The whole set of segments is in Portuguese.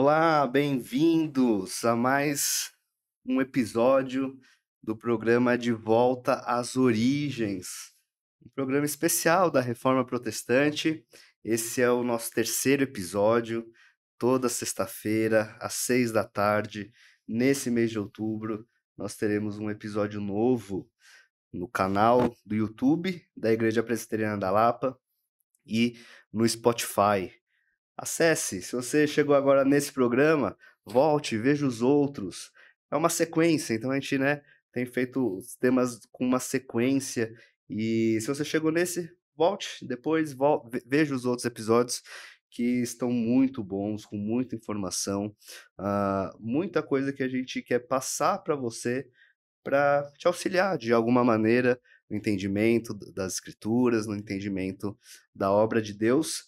Olá, bem-vindos a mais um episódio do programa De Volta às Origens, um programa especial da Reforma Protestante. Esse é o nosso terceiro episódio, toda sexta-feira, às seis da tarde, nesse mês de outubro, nós teremos um episódio novo no canal do YouTube da Igreja Presbiteriana da Lapa e no Spotify. Acesse, se você chegou agora nesse programa, volte, veja os outros. É uma sequência, então a gente, né, tem feito temas com uma sequência. E se você chegou nesse, volte, depois volte, veja os outros episódios que estão muito bons, com muita informação, uh, muita coisa que a gente quer passar para você para te auxiliar de alguma maneira no entendimento das escrituras, no entendimento da obra de Deus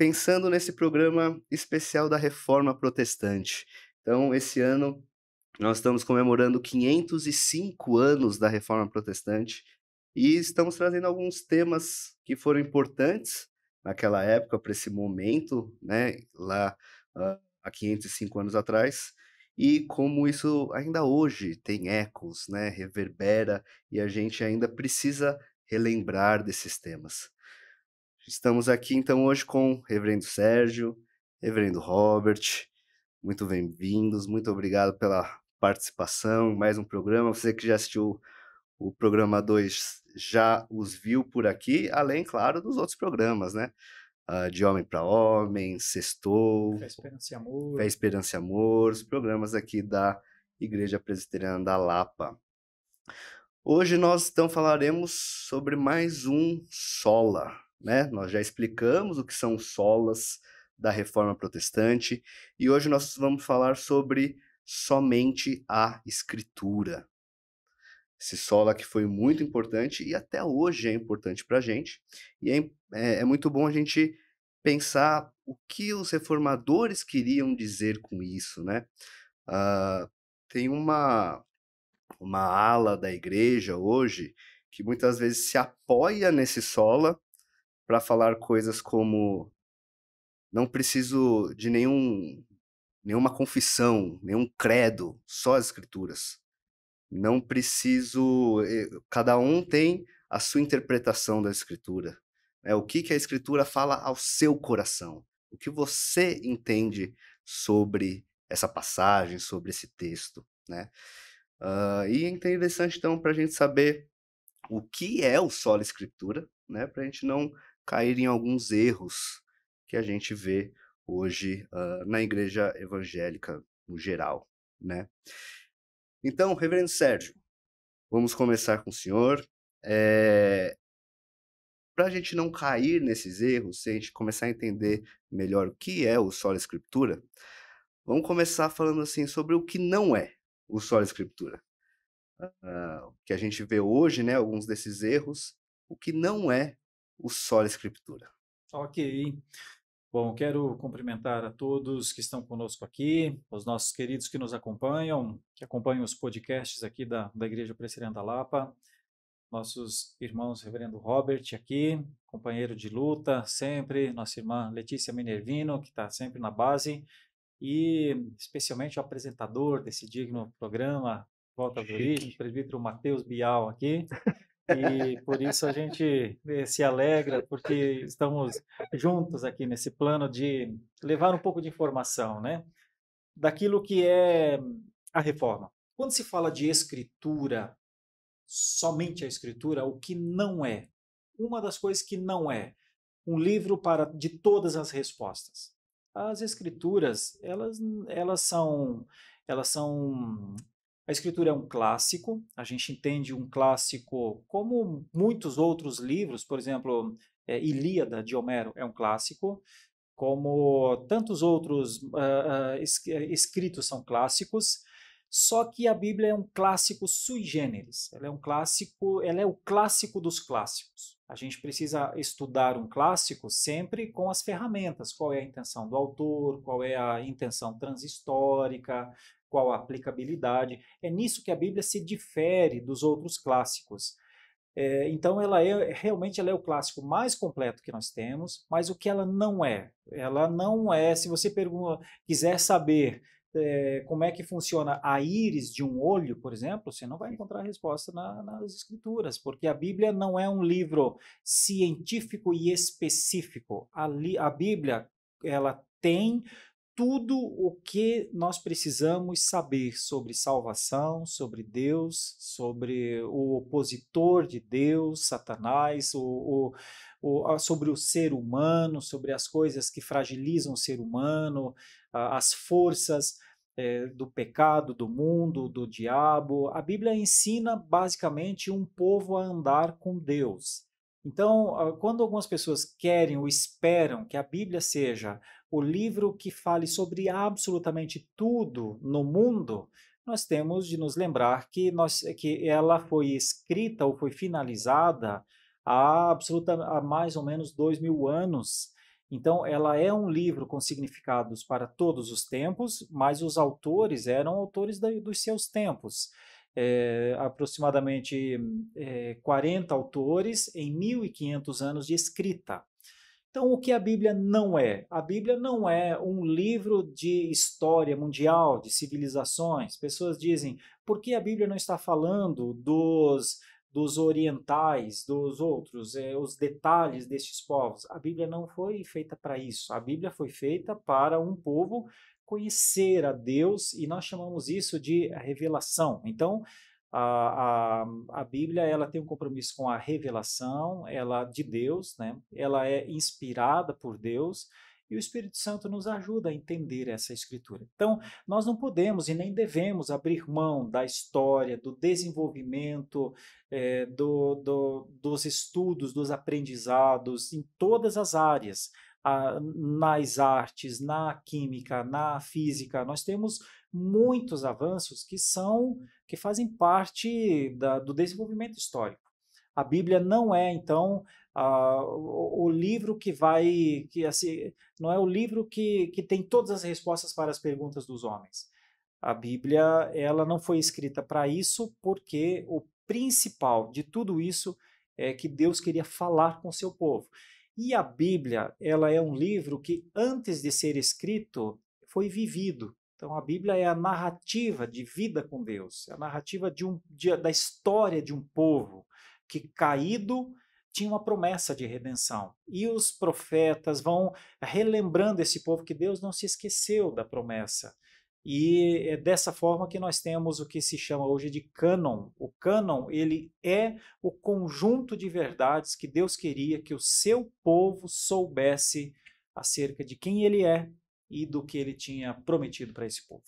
pensando nesse programa especial da Reforma Protestante. Então, esse ano nós estamos comemorando 505 anos da Reforma Protestante e estamos trazendo alguns temas que foram importantes naquela época para esse momento, né, lá uh, há 505 anos atrás, e como isso ainda hoje tem ecos, né, reverbera e a gente ainda precisa relembrar desses temas. Estamos aqui então hoje com Reverendo Sérgio, Reverendo Robert. Muito bem-vindos, muito obrigado pela participação. Mais um programa. Você que já assistiu o programa 2 já os viu por aqui, além, claro, dos outros programas, né? Uh, de Homem para Homem, Sextou, Fé, Esperança e Amor. Fé, Esperança e Amor, os programas aqui da Igreja Presbiteriana da Lapa. Hoje nós então falaremos sobre mais um Sola, né? Nós já explicamos o que são solas da reforma protestante e hoje nós vamos falar sobre somente a escritura. Esse sola que foi muito importante e até hoje é importante para a gente. E é, é, é, muito bom a gente pensar o que os reformadores queriam dizer com isso, né? Uh, tem uma, uma ala da igreja hoje que muitas vezes se apoia nesse sola para falar coisas como não preciso de nenhum nenhuma confissão, nenhum credo, só as escrituras. Não preciso, eh, cada um tem a sua interpretação da escritura. É o que que a escritura fala ao seu coração. O que você entende sobre essa passagem, sobre esse texto, né? Uh, e é interessante então para a gente saber o que é o solo escritura, né? Para a gente não cair em alguns erros que a gente vê hoje uh, na igreja evangélica no geral, né? Então, Reverendo Sérgio, vamos começar com o senhor. É... Eh, Para a gente não cair nesses erros, se a gente começar a entender melhor o que é o solo Escritura, vamos começar falando assim sobre o que não é o solo Escritura. Uh, o que a gente vê hoje, né, alguns desses erros, o que não é o Sol Escritura. Ok. Bom, quero cumprimentar a todos que estão conosco aqui, os nossos queridos que nos acompanham, que acompanham os podcasts aqui da, da Igreja Presbiteriana da Lapa, nossos irmãos Reverendo Robert aqui, companheiro de luta sempre, nossa irmã Letícia Minervino, que está sempre na base, e especialmente o apresentador desse digno programa, Volta do Origem, presbítero Matheus Bial aqui. E por isso a gente eh, se alegra, porque estamos juntos aqui nesse plano de levar um pouco de informação, né? Daquilo que é a reforma. Quando se fala de escritura, somente a escritura, o que não é? Uma das coisas que não é um livro para de todas as respostas. As escrituras, elas, elas são elas são a escritura é um clássico, a gente entende um clássico como muitos outros livros, por exemplo, é, Ilíada de Homero é um clássico, como tantos outros uh, uh, escritos são clássicos, só que a Bíblia é um clássico sui generis. Ela é um clássico, ela é o clássico dos clássicos. A gente precisa estudar um clássico sempre com as ferramentas. Qual é a intenção do autor? Qual é a intenção transhistórica? qual a aplicabilidade. É nisso que a Bíblia se difere dos outros clássicos. É, então, ela é realmente ela é o clássico mais completo que nós temos, mas o que ela não é? Ela não é. Se você pergunta, quiser saber é, como é que funciona a íris de um olho, por exemplo, você não vai encontrar resposta na, nas escrituras, porque a Bíblia não é um livro científico e específico. A, li, a Bíblia ela tem tudo o que nós precisamos saber sobre salvação, sobre Deus, sobre o opositor de Deus, Satanás, o, o, o, sobre o ser humano, sobre as coisas que fragilizam o ser humano, as forças é, do pecado, do mundo, do diabo. A Bíblia ensina basicamente um povo a andar com Deus. Então, quando algumas pessoas querem ou esperam que a Bíblia seja o livro que fale sobre absolutamente tudo no mundo, nós temos de nos lembrar que, nós, que ela foi escrita ou foi finalizada há, absoluta, há mais ou menos dois mil anos. Então, ela é um livro com significados para todos os tempos, mas os autores eram autores da, dos seus tempos. É, aproximadamente é, 40 autores em 1.500 anos de escrita. Então, o que a Bíblia não é? A Bíblia não é um livro de história mundial, de civilizações. Pessoas dizem, por que a Bíblia não está falando dos, dos orientais, dos outros, é, os detalhes destes povos? A Bíblia não foi feita para isso. A Bíblia foi feita para um povo conhecer a Deus e nós chamamos isso de revelação. Então, a, a, a, Bíblia ela tem um compromisso com a revelação, ela é de Deus, né? Ela é inspirada por Deus e o Espírito Santo nos ajuda a entender essa escritura. Então, nós não podemos e nem devemos abrir mão da história, do desenvolvimento, é, do, do, dos estudos, dos aprendizados em todas as áreas, a, ah, nas artes, na química, na física. Nós temos muitos avanços que são que fazem parte da, do desenvolvimento histórico. A Bíblia não é então o, o, livro que vai que assim, não é o livro que, que tem todas as respostas para as perguntas dos homens. A Bíblia ela não foi escrita para isso porque o principal de tudo isso é que Deus queria falar com seu povo. E a Bíblia, ela é um livro que antes de ser escrito foi vivido. Então a Bíblia é a narrativa de vida com Deus, é a narrativa de um, de, da história de um povo que caído tinha uma promessa de redenção. E os profetas vão relembrando esse povo que Deus não se esqueceu da promessa. E é dessa forma que nós temos o que se chama hoje de cânon. O cânon, ele é o conjunto de verdades que Deus queria que o seu povo soubesse acerca de quem ele é, e do que ele tinha prometido para esse povo.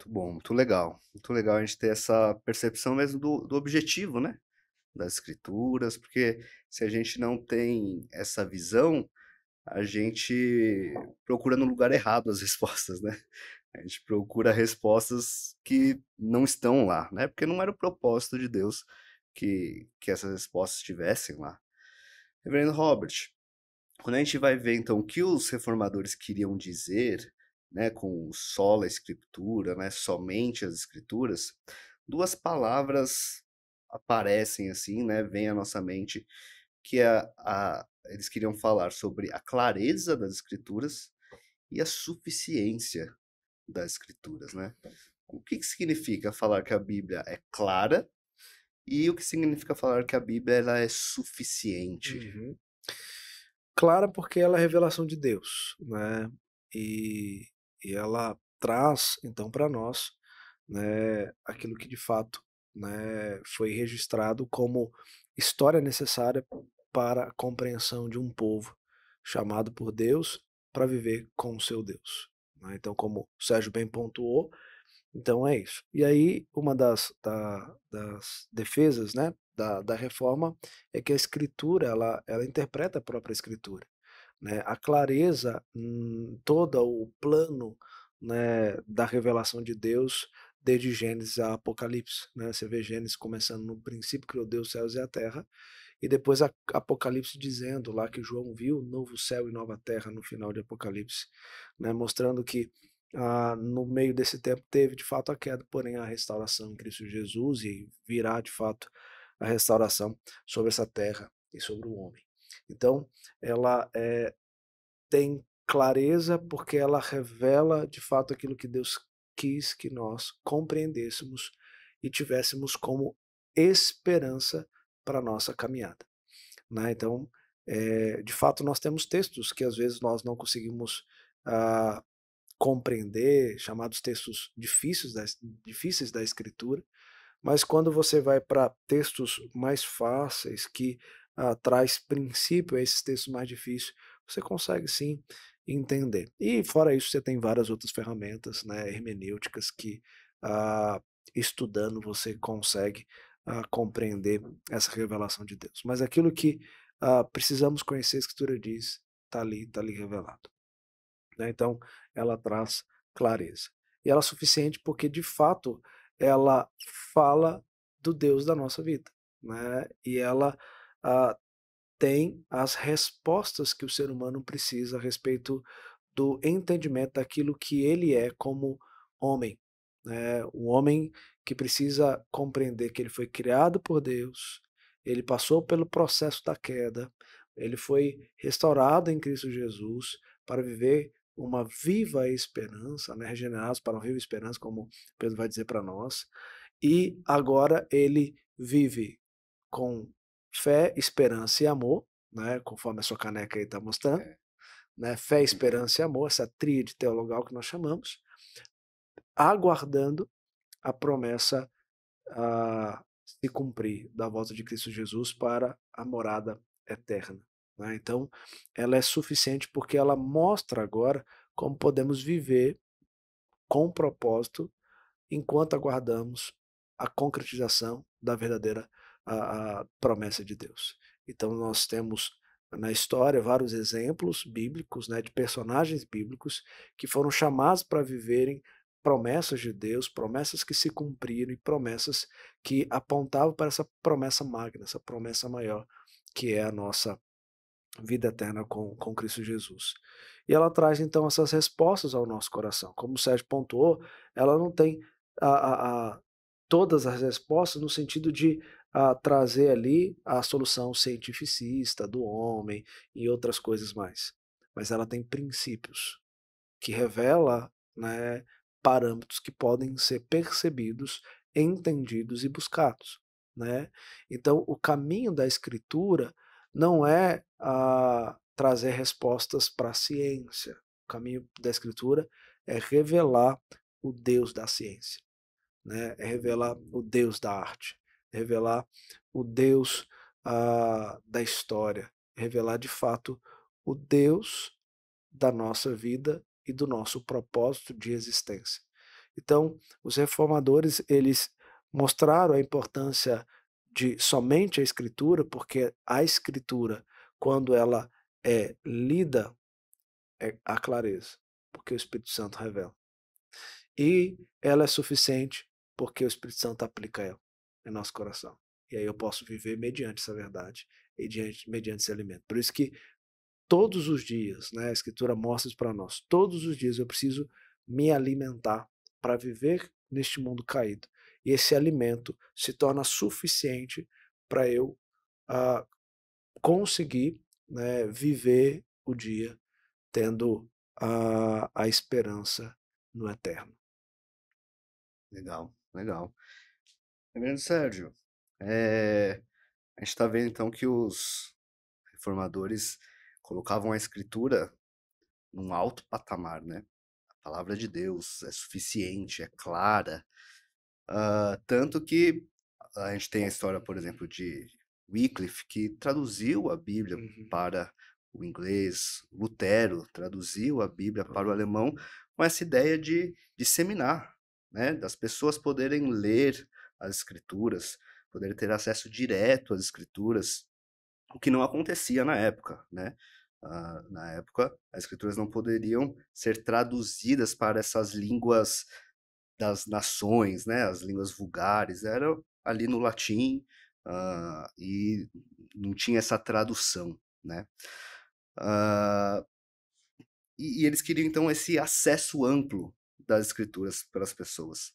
Muito bom, muito legal. Muito legal a gente ter essa percepção mesmo do, do objetivo, né? Das escrituras, porque se a gente não tem essa visão, a gente procura no lugar errado as respostas, né? A gente procura respostas que não estão lá, né? Porque não era o propósito de Deus que, que essas respostas estivessem lá. Reverendo Robert, quando a gente vai ver, então, o que os reformadores queriam dizer, né, com sola escritura, né, somente as escrituras, duas palavras aparecem assim, né, vem à nossa mente, que a, é a, eles queriam falar sobre a clareza das escrituras e a suficiência das escrituras, né? O que, que significa falar que a Bíblia é clara e o que significa falar que a Bíblia ela é suficiente, uhum clara porque ela é revelação de Deus, né? E, e ela traz então para nós, né, aquilo que de fato, né, foi registrado como história necessária para a compreensão de um povo chamado por Deus para viver com o seu Deus. Né? Então, como o Sérgio bem pontuou, então é isso. E aí, uma das, da, das defesas né, da, da reforma é que a escritura ela, ela interpreta a própria escritura. Né? A clareza, hum, todo o plano né, da revelação de Deus desde Gênesis a Apocalipse. Né? Você vê Gênesis começando no princípio criou Deus os céus e a terra, e depois a Apocalipse dizendo lá que João viu o novo céu e nova terra no final de Apocalipse, né? mostrando que ah, no meio desse tempo teve de fato a queda, porém a restauração em Cristo Jesus e virá de fato a restauração sobre essa terra e sobre o homem. Então, ela é, tem clareza porque ela revela de fato aquilo que Deus quis que nós compreendêssemos e tivéssemos como esperança para a nossa caminhada. Né? Então, é, de fato, nós temos textos que às vezes nós não conseguimos ah, compreender, chamados textos difíceis da, difíceis da escritura, mas quando você vai para textos mais fáceis, que ah, traz princípio a esses textos mais difíceis, você consegue sim entender. E fora isso, você tem várias outras ferramentas né, hermenêuticas que ah, estudando você consegue ah, compreender essa revelação de Deus. Mas aquilo que ah, precisamos conhecer, a Escritura diz, está ali, está ali revelado. Né? Então, ela traz clareza. E ela é suficiente porque, de fato, ela fala do Deus da nossa vida. Né? E ela ah, tem as respostas que o ser humano precisa a respeito do entendimento daquilo que ele é como homem. Né? O homem que precisa compreender que ele foi criado por Deus, ele passou pelo processo da queda, ele foi restaurado em Cristo Jesus para viver uma viva esperança, né? regenerados para uma viva esperança, como Pedro vai dizer para nós. E agora ele vive com fé, esperança e amor, né? conforme a sua caneca aí está mostrando. É. Né? Fé, esperança e amor, essa tríade teologal que nós chamamos, aguardando a promessa a se cumprir da volta de Cristo Jesus para a morada eterna. Né? Então, ela é suficiente porque ela mostra agora como podemos viver com propósito enquanto aguardamos a concretização da verdadeira a, a promessa de Deus. Então, nós temos na história vários exemplos bíblicos, né, de personagens bíblicos que foram chamados para viverem promessas de Deus, promessas que se cumpriram e promessas que apontavam para essa promessa magna, essa promessa maior que é a nossa vida eterna com, com Cristo Jesus. E ela traz então essas respostas ao nosso coração. Como o Sérgio pontuou, ela não tem a, a, a todas as respostas no sentido de a, trazer ali a solução cientificista do homem e outras coisas mais. Mas ela tem princípios que revela né, parâmetros que podem ser percebidos, entendidos e buscados. Né? Então, o caminho da escritura não é a trazer respostas para a ciência. O caminho da Escritura é revelar o Deus da ciência, né? é revelar o Deus da arte, é revelar o Deus ah, da história, é revelar de fato o Deus da nossa vida e do nosso propósito de existência. Então, os reformadores, eles mostraram a importância de somente a escritura, porque a escritura, quando ela é lida, é a clareza, porque o Espírito Santo revela. E ela é suficiente porque o Espírito Santo aplica ela em nosso coração. E aí eu posso viver mediante essa verdade, mediante, mediante esse alimento. Por isso que todos os dias, né, a Escritura mostra isso para nós, todos os dias eu preciso me alimentar para viver neste mundo caído e esse alimento se torna suficiente para eu uh, conseguir né, viver o dia tendo a, a esperança no eterno. Legal, legal. Lembrando, é Sérgio, é, a gente está vendo então que os reformadores colocavam a escritura num alto patamar, né? A palavra de Deus é suficiente, é clara, Uh, tanto que a gente tem a história, por exemplo, de Wycliffe, que traduziu a Bíblia uhum. para o inglês, Lutero traduziu a Bíblia para o uhum. alemão com essa ideia de disseminar, né? das pessoas poderem ler as escrituras, poderem ter acesso direto às escrituras, o que não acontecia na época, né? Uh, na época, as escrituras não poderiam ser traduzidas para essas línguas das nações, né, as línguas vulgares, era ali no latim uh, e não tinha essa tradução, né? Uh, e, e, eles queriam então esse acesso amplo das escrituras para as pessoas.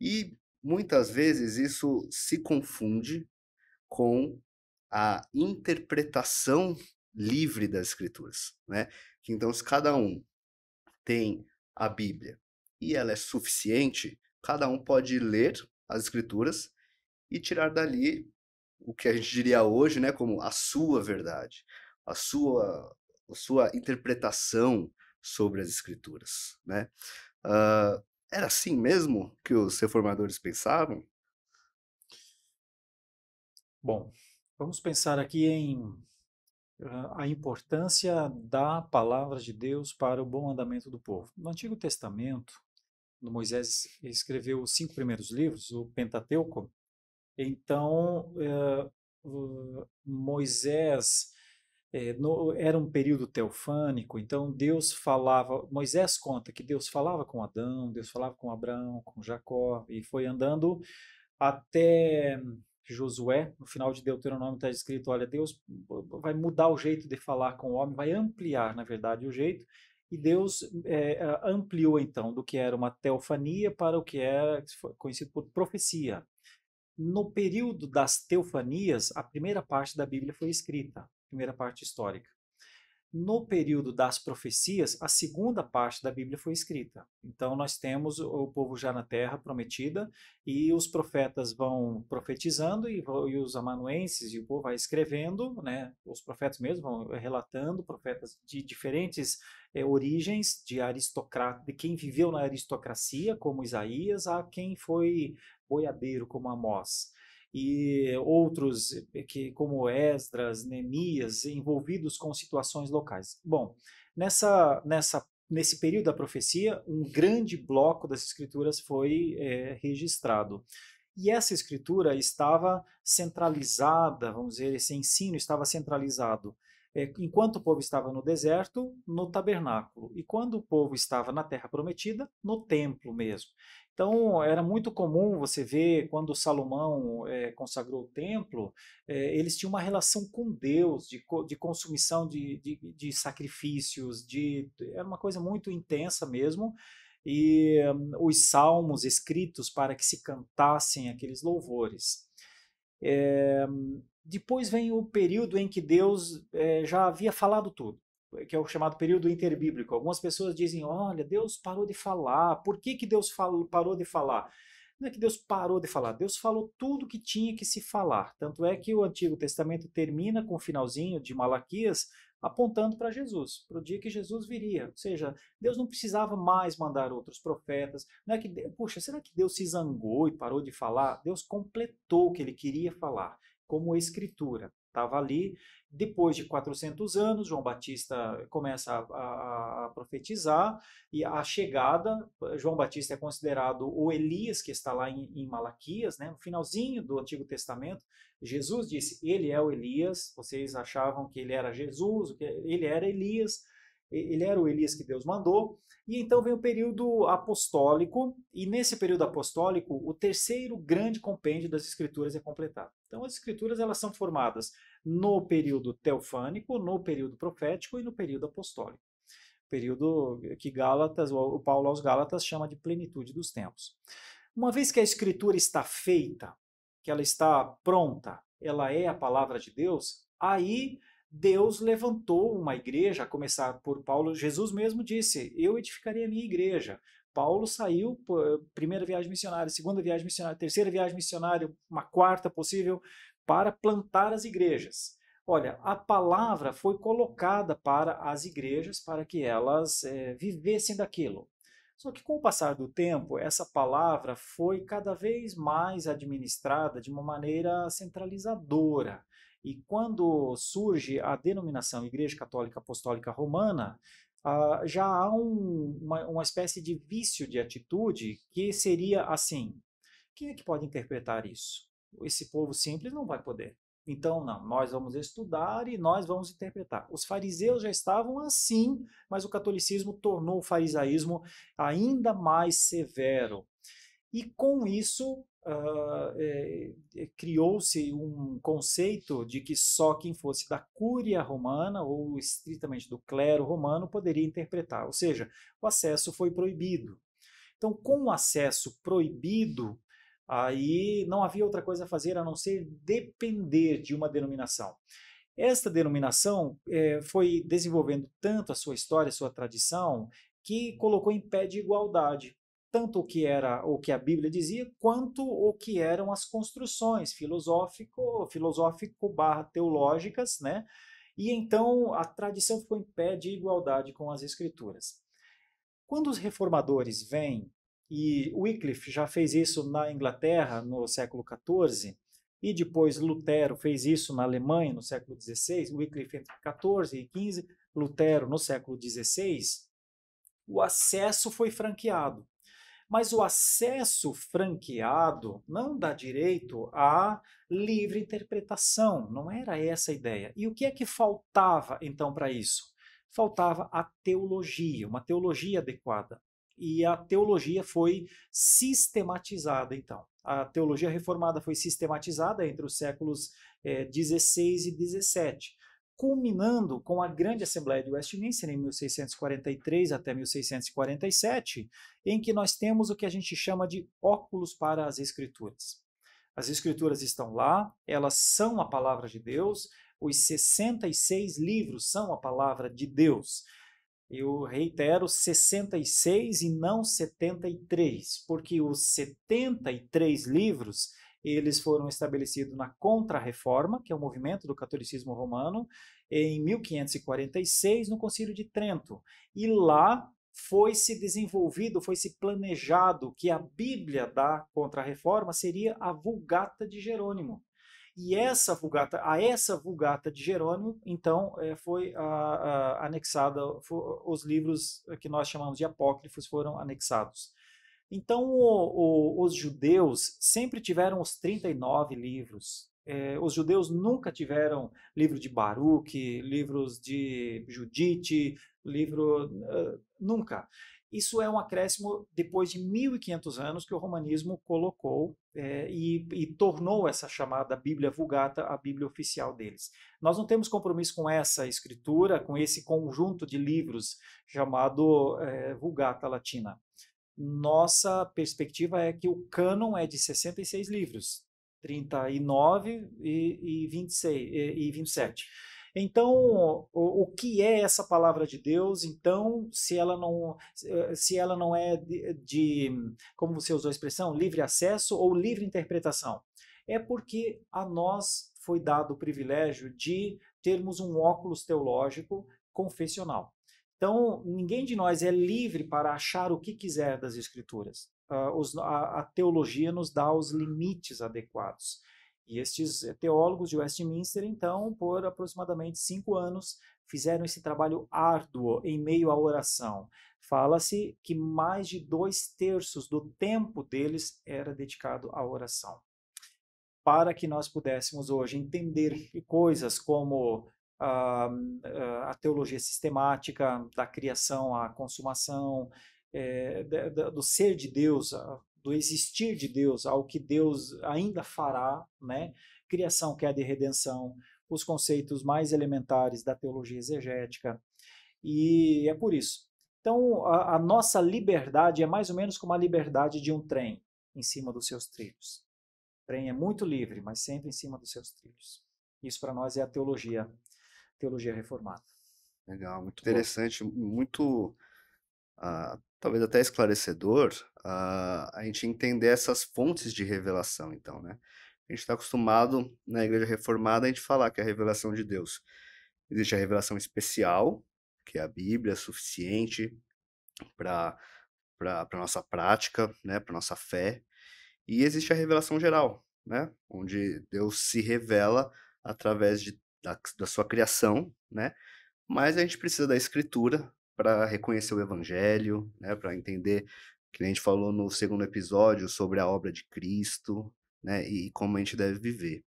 E muitas vezes isso se confunde com a interpretação livre das escrituras, né? Então, se cada um tem a Bíblia e ela é suficiente, cada um pode ler as escrituras e tirar dali o que a gente diria hoje, né, como a sua verdade, a sua a sua interpretação sobre as escrituras, né? Uh, era assim mesmo que os reformadores pensavam? Bom, vamos pensar aqui em uh, a importância da palavra de Deus para o bom andamento do povo. No Antigo Testamento, Moisés escreveu os cinco primeiros livros, o Pentateuco. Então, eh, Moisés é, no, era um período teofânico, então Deus falava, Moisés conta que Deus falava com Adão, Deus falava com Abraão, com Jacó, e foi andando até Josué, no final de Deuteronômio está escrito, olha, Deus vai mudar o jeito de falar com o homem, vai ampliar, na verdade, o jeito, e Deus é, ampliou então do que era uma teofania para o que era conhecido por profecia. No período das teofanias, a primeira parte da Bíblia foi escrita, a primeira parte histórica. No período das profecias, a segunda parte da Bíblia foi escrita. Então, nós temos o povo já na terra prometida, e os profetas vão profetizando, e, e os amanuenses e o povo vai escrevendo, né? os profetas mesmo vão relatando, profetas de diferentes é, origens, de aristocrata, de quem viveu na aristocracia, como Isaías, a quem foi boiadeiro, como Amós e outros eh, que como Esdras, Neemias, envolvidos com situações locais. Bom, nessa nessa nesse período da profecia, um grande bloco das escrituras foi é, registrado. E essa escritura estava centralizada, vamos dizer, esse ensino estava centralizado é, enquanto o povo estava no deserto, no tabernáculo, e quando o povo estava na terra prometida, no templo mesmo. Então, era muito comum você ver quando Salomão é, consagrou o templo, é, eles tinham uma relação com Deus, de, de consumição de, de, de sacrifícios, de, era uma coisa muito intensa mesmo e um, os salmos escritos para que se cantassem aqueles louvores. É, hum, depois vem o período em que Deus é, já havia falado tudo, que é o chamado período interbíblico. Algumas pessoas dizem: olha, Deus parou de falar. Por que, que Deus falou, parou de falar? Não é que Deus parou de falar, Deus falou tudo que tinha que se falar. Tanto é que o Antigo Testamento termina com o finalzinho de Malaquias apontando para Jesus, para o dia que Jesus viria. Ou seja, Deus não precisava mais mandar outros profetas. Não é que, puxa, será que Deus se zangou e parou de falar? Deus completou o que ele queria falar como escritura. Estava ali. Depois de 400 anos, João Batista começa a, a, a, profetizar e a chegada, João Batista é considerado o Elias que está lá em, em Malaquias, né? no finalzinho do Antigo Testamento. Jesus disse: Ele é o Elias. Vocês achavam que ele era Jesus, ele era Elias ele era o Elias que Deus mandou. E então vem o período apostólico, e nesse período apostólico, o terceiro grande compêndio das escrituras é completado. Então as escrituras elas são formadas no período teofânico, no período profético e no período apostólico. Período que Gálatas, o Paulo aos Gálatas chama de plenitude dos tempos. Uma vez que a escritura está feita, que ela está pronta, ela é a palavra de Deus, aí Deus levantou uma igreja, a começar por Paulo. Jesus mesmo disse: Eu edificarei a minha igreja. Paulo saiu, primeira viagem missionária, segunda viagem missionária, terceira viagem missionária, uma quarta possível, para plantar as igrejas. Olha, a palavra foi colocada para as igrejas para que elas é, vivessem daquilo. Só que com o passar do tempo, essa palavra foi cada vez mais administrada de uma maneira centralizadora e quando surge a denominação Igreja Católica Apostólica Romana, uh, já há um, uma, uma espécie de vício de atitude que seria assim: quem é que pode interpretar isso? Esse povo simples não vai poder. Então, não, nós vamos estudar e nós vamos interpretar. Os fariseus já estavam assim, mas o catolicismo tornou o farisaísmo ainda mais severo. E com isso, uh, é, criou-se um conceito de que só quem fosse da cúria romana ou estritamente do clero romano poderia interpretar, ou seja, o acesso foi proibido. Então, com o acesso proibido, aí não havia outra coisa a fazer a não ser depender de uma denominação. Esta denominação é, foi desenvolvendo tanto a sua história, a sua tradição, que colocou em pé de igualdade tanto o que era o que a Bíblia dizia, quanto o que eram as construções filosófico, filosófico barra teológicas, né? E então a tradição ficou em pé de igualdade com as escrituras. Quando os reformadores vêm, e Wycliffe já fez isso na Inglaterra no século XIV, e depois Lutero fez isso na Alemanha no século XVI, Wycliffe entre 14 e XV, Lutero no século XVI, o acesso foi franqueado. Mas o acesso franqueado não dá direito à livre interpretação, não era essa a ideia. E o que é que faltava então para isso? Faltava a teologia, uma teologia adequada. E a teologia foi sistematizada então. A teologia reformada foi sistematizada entre os séculos é, eh, 16 e 17 culminando com a Grande Assembleia de Westminster em 1643 até 1647, em que nós temos o que a gente chama de óculos para as Escrituras. As Escrituras estão lá, elas são a palavra de Deus, os 66 livros são a palavra de Deus. Eu reitero 66 e não 73, porque os 73 livros eles foram estabelecidos na Contra-Reforma, que é o movimento do catolicismo romano, em 1546, no Concílio de Trento. E lá foi se desenvolvido, foi se planejado que a Bíblia da Contra-Reforma seria a Vulgata de Jerônimo. E essa vulgata, a essa vulgata de Jerônimo, então, eh, foi a, a, anexada, os livros que nós chamamos de apócrifos foram anexados. Então, o, o, os judeus sempre tiveram os 39 livros. É, os judeus nunca tiveram livro de Baruch, livros de Judite, livro. Uh, nunca. Isso é um acréscimo depois de 1.500 anos que o romanismo colocou é, e, e, tornou essa chamada Bíblia Vulgata a Bíblia oficial deles. Nós não temos compromisso com essa escritura, com esse conjunto de livros chamado é, Vulgata Latina nossa perspectiva é que o cânon é de 66 livros, 39 e, e, 26, e, e 27. Então, o, o que é essa palavra de Deus? Então, se ela não, se ela não é de, de, como você usou a expressão, livre acesso ou livre interpretação? É porque a nós foi dado o privilégio de termos um óculos teológico confessional. Então, ninguém de nós é livre para achar o que quiser das Escrituras. Ah, a, a teologia nos dá os limites adequados. E estes eh, teólogos de Westminster, então, por aproximadamente cinco anos, fizeram esse trabalho árduo em meio à oração. Fala-se que mais de dois terços do tempo deles era dedicado à oração. Para que nós pudéssemos hoje entender coisas como a, ah, ah, a teologia sistemática, da criação à consumação, é, do ser de Deus, ah, do existir de Deus, ao que Deus ainda fará, né? criação, é de redenção, os conceitos mais elementares da teologia exegética. E é por isso. Então, a, a nossa liberdade é mais ou menos como a liberdade de um trem em cima dos seus trilhos. O trem é muito livre, mas sempre em cima dos seus trilhos. Isso para nós é a teologia teologia reformada. Legal, muito interessante, Bom. muito uh, talvez até esclarecedor uh, a gente entender essas fontes de revelação, então, né? A gente está acostumado na Igreja Reformada a gente falar que é a revelação de Deus. Existe a revelação especial, que é a Bíblia, é suficiente para para nossa prática, né, para nossa fé. E existe a revelação geral, né, onde Deus se revela através de da, da sua criação, né? Mas a gente precisa da escritura para reconhecer o evangelho, né? Para entender que a gente falou no segundo episódio sobre a obra de Cristo, né? E, como a gente deve viver.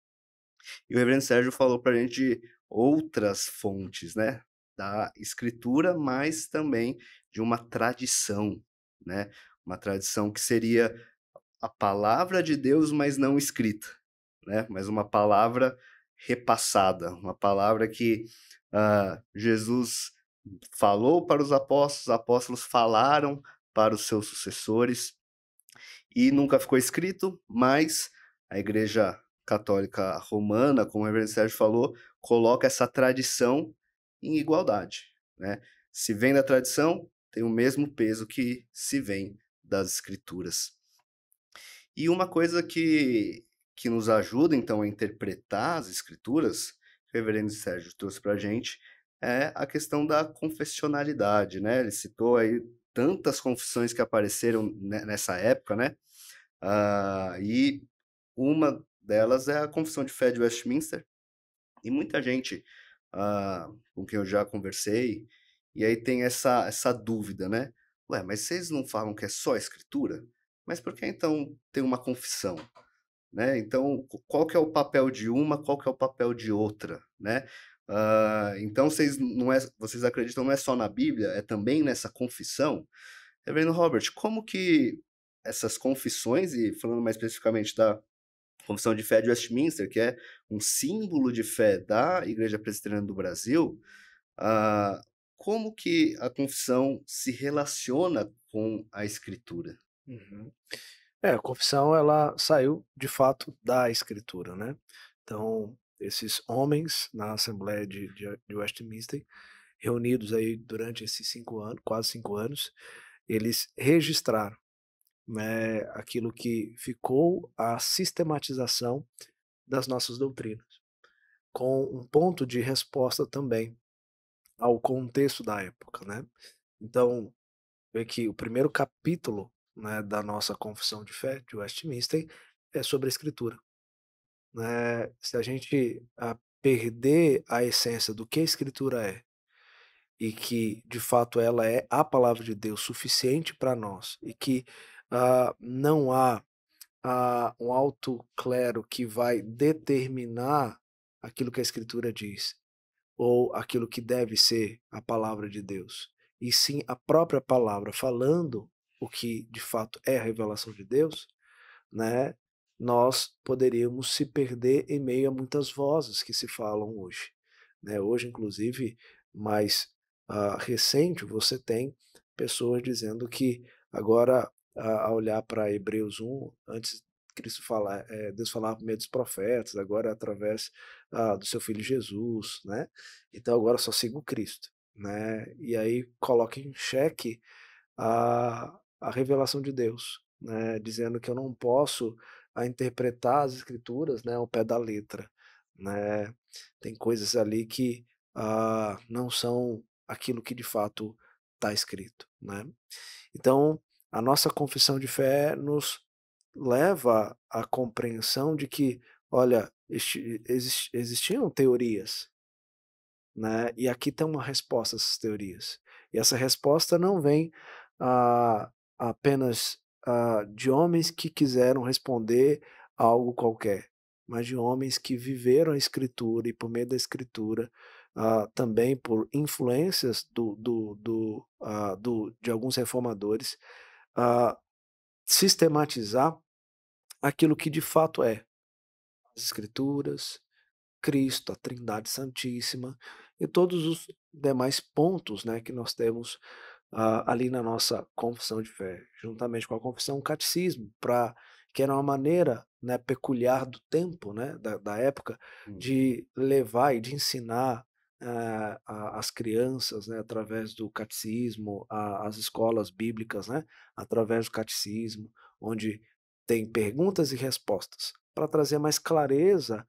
E o Reverendo Sérgio falou para a gente outras fontes, né? Da escritura, mas também de uma tradição, né? Uma tradição que seria a palavra de Deus, mas não escrita, né? Mas uma palavra repassada, uma palavra que uh, Jesus falou para os apóstolos, os apóstolos falaram para os seus sucessores e nunca ficou escrito, mas a Igreja Católica Romana, como o Reverendo Sérgio falou, coloca essa tradição em igualdade. Né? Se vem da tradição, tem o mesmo peso que se vem das Escrituras. E uma coisa que que nos ajuda então a interpretar as escrituras, o reverendo Sérgio trouxe para a gente, é a questão da confessionalidade, né? Ele citou aí tantas confissões que apareceram nessa época, né? Ah, e uma delas é a Confissão de Fé de Westminster. E muita gente ah, com quem eu já conversei, e aí tem essa, essa dúvida, né? Ué, mas vocês não falam que é só a escritura? Mas por que então tem uma confissão? Né? Então, qual que é o papel de uma, qual que é o papel de outra, né? Uh, então, vocês, não é, vocês acreditam não é só na Bíblia, é também nessa confissão. Reverendo Robert, como que essas confissões, e falando mais especificamente da Confissão de Fé de Westminster, que é um símbolo de fé da Igreja Presbiteriana do Brasil, uh, como que a confissão se relaciona com a Escritura? Uhum. É, a confissão ela saiu de fato da escritura, né? Então, esses homens na Assembleia de, de, de Westminster, reunidos aí durante esses cinco anos, quase cinco anos, eles registraram né, aquilo que ficou a sistematização das nossas doutrinas, com um ponto de resposta também ao contexto da época, né? Então, vê que o primeiro capítulo né, da nossa confissão de fé de Westminster é sobre a escritura. Né? Se a gente a perder a essência do que a escritura é e que de fato ela é a palavra de Deus suficiente para nós e que uh, não há uh, um alto clero que vai determinar aquilo que a escritura diz ou aquilo que deve ser a palavra de Deus e sim a própria palavra falando o que de fato é a revelação de Deus, né? Nós poderíamos se perder em meio a muitas vozes que se falam hoje, né? Hoje, inclusive, mais uh, recente, você tem pessoas dizendo que agora, uh, a olhar para Hebreus 1, antes Cristo fala, é, Deus falava por meio dos profetas, agora é através ah, do seu filho Jesus, né? Então agora só sigo Cristo, né? E aí coloca em xeque a, a revelação de Deus, né, dizendo que eu não posso a ah, interpretar as escrituras né, ao pé da letra. Né? Tem coisas ali que ah, não são aquilo que de fato está escrito. Né? Então, a nossa confissão de fé nos leva à compreensão de que, olha, existiam teorias, né? e aqui tem uma resposta a essas teorias. E essa resposta não vem ah, apenas uh, de homens que quiseram responder a algo qualquer, mas de homens que viveram a Escritura e, por meio da Escritura, uh, também por influências do, do, do, uh, do de alguns reformadores, sistematizar aquilo que de fato é as Escrituras, Cristo, a Trindade Santíssima e todos os demais pontos né, que nós temos uh, ali na nossa confissão de fé, juntamente com a confissão o catecismo, para que era uma maneira né, peculiar do tempo, né, da, da época, uhum. de levar e de ensinar uh, as crianças, né, através do catecismo, a, as escolas bíblicas, né, através do catecismo, onde tem perguntas e respostas, para trazer mais clareza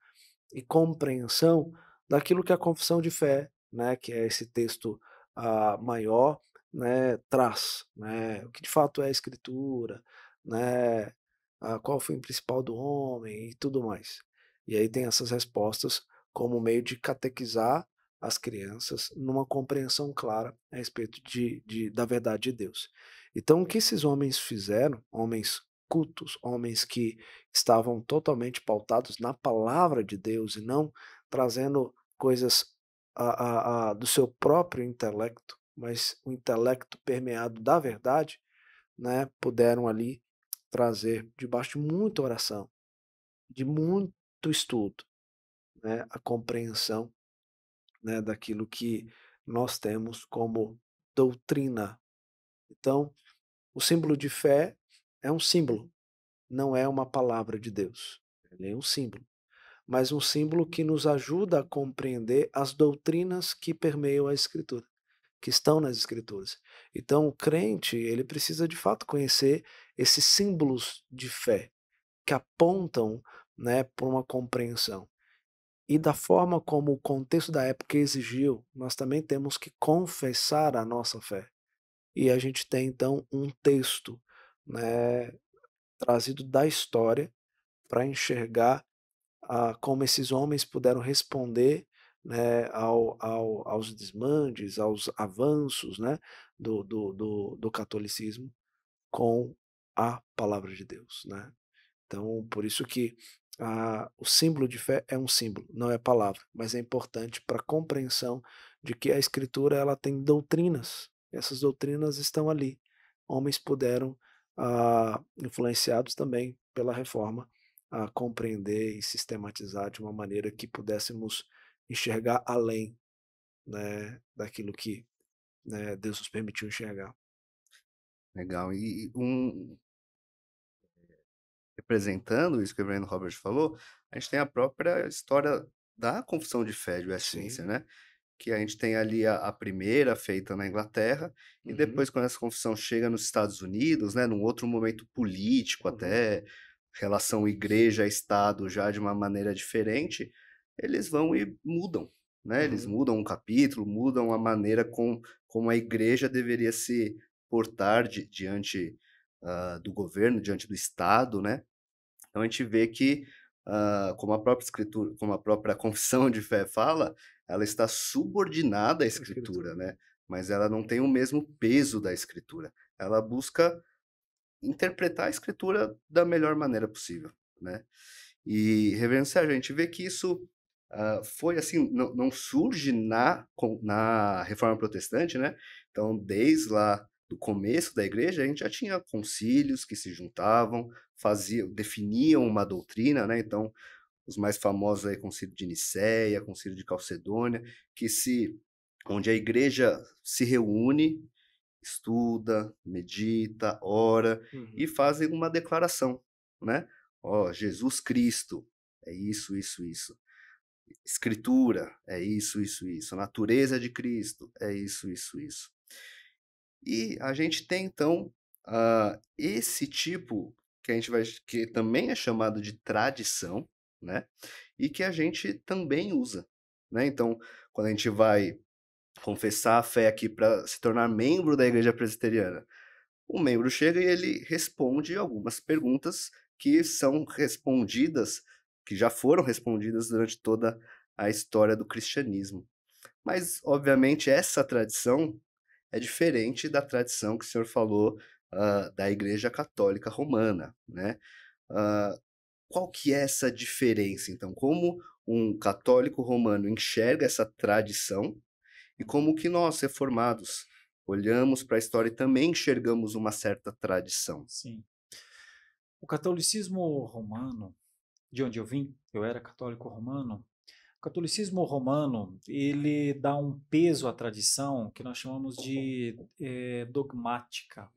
e compreensão daquilo que é a confissão de fé, né, que é esse texto uh, maior né, traz, né, o que de fato é a escritura, né, a qual foi o principal do homem e tudo mais. E aí tem essas respostas como meio de catequizar as crianças numa compreensão clara a respeito de, de, da verdade de Deus. Então, o que esses homens fizeram, homens cultos, homens que estavam totalmente pautados na palavra de Deus e não trazendo coisas a, a, a, do seu próprio intelecto, mas o intelecto permeado da verdade, né, puderam ali trazer debaixo de muita oração, de muito estudo, né, a compreensão né, daquilo que nós temos como doutrina. Então, o símbolo de fé é um símbolo, não é uma palavra de Deus. Ele é um símbolo, mas um símbolo que nos ajuda a compreender as doutrinas que permeiam a Escritura que estão nas escrituras. Então, o crente, ele precisa de fato conhecer esses símbolos de fé que apontam, né, para uma compreensão. E da forma como o contexto da época exigiu, nós também temos que confessar a nossa fé. E a gente tem então um texto, né, trazido da história para enxergar como esses homens puderam responder né, ao, ao, aos desmandes, aos avanços né, do, do, do, do, catolicismo com a palavra de Deus. Né? Então, por isso que a, o símbolo de fé é um símbolo, não é palavra, mas é importante para a compreensão de que a Escritura ela tem doutrinas. Essas doutrinas estão ali. Homens puderam, a, ah, influenciados também pela reforma, a compreender e sistematizar de uma maneira que pudéssemos enxergar além né, daquilo que né, Deus nos permitiu enxergar. Legal. E um representando isso que o Breno Roberts falou, a gente tem a própria história da confissão de fé de Westminster, né? Que a gente tem ali a, a primeira feita na Inglaterra, uhum. e depois, quando essa confissão chega nos Estados Unidos, né? Num outro momento político, uhum. até relação igreja-estado já de uma maneira diferente, eles vão e mudam. Né? Eles uhum. mudam um capítulo, mudam a maneira com, como a igreja deveria se portar di, diante uh, do governo, diante do Estado. Né? Então a gente vê que, uh, como a própria escritura, como a própria confissão de fé fala, ela está subordinada à escritura, escritura. né? mas ela não tem o mesmo peso da escritura. Ela busca interpretar a escritura da melhor maneira possível, né? E reverendo Sérgio, a gente vê que isso Uh, foi assim, não, não surge na, na reforma protestante, né? Então, desde lá do começo da igreja, a gente já tinha concílios que se juntavam, fazia definiam uma doutrina, né? Então, os mais famosos aí, concílio de Nicéia, concílio de Calcedônia, que se onde a igreja se reúne, estuda, medita, ora uhum. e fazem uma declaração, né? Ó, oh, Jesus Cristo, é isso, isso, isso. Escritura é isso, isso, isso. A natureza de Cristo é isso, isso, isso. E a gente tem então uh, esse tipo que a gente vai que também é chamado de tradição, né? E que a gente também usa, né? Então, quando a gente vai confessar a fé aqui para se tornar membro da igreja presbiteriana, o membro chega e ele responde algumas perguntas que são respondidas que já foram respondidas durante toda a história do cristianismo. Mas, obviamente, essa tradição é diferente da tradição que o senhor falou uh, da Igreja Católica Romana, né? Uh, qual que é essa diferença, então? Como um católico romano enxerga essa tradição e como que nós, reformados, olhamos para a história e também enxergamos uma certa tradição? Sim. O catolicismo romano de onde eu vim, eu era católico romano. O catolicismo romano ele dá um peso à tradição que nós chamamos de é, dogmática,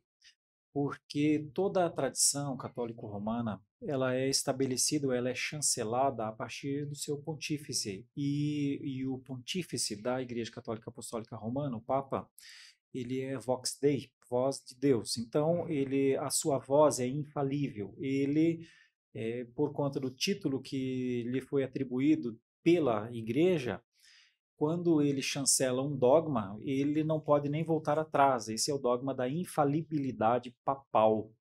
porque toda a tradição católico-romana ela é estabelecida, ela é chancelada a partir do seu pontífice e, e o pontífice da Igreja Católica Apostólica Romana, o Papa, ele é vox dei, voz de Deus. Então uhum. ele a sua voz é infalível. Ele é, por conta do título que lhe foi atribuído pela igreja, quando ele chancela um dogma, ele não pode nem voltar atrás. Esse é o dogma da infalibilidade papal.